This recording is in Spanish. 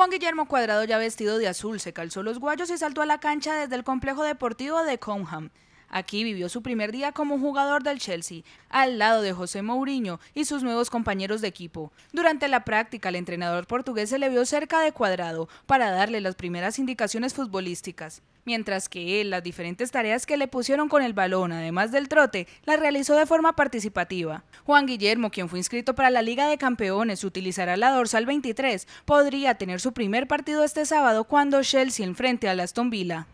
Juan Guillermo Cuadrado ya vestido de azul se calzó los guayos y saltó a la cancha desde el complejo deportivo de Conham. Aquí vivió su primer día como jugador del Chelsea, al lado de José Mourinho y sus nuevos compañeros de equipo. Durante la práctica, el entrenador portugués se le vio cerca de Cuadrado para darle las primeras indicaciones futbolísticas, mientras que él las diferentes tareas que le pusieron con el balón, además del trote, las realizó de forma participativa. Juan Guillermo, quien fue inscrito para la Liga de Campeones, utilizará la dorsal 23, podría tener su primer partido este sábado cuando Chelsea enfrente a Aston Villa.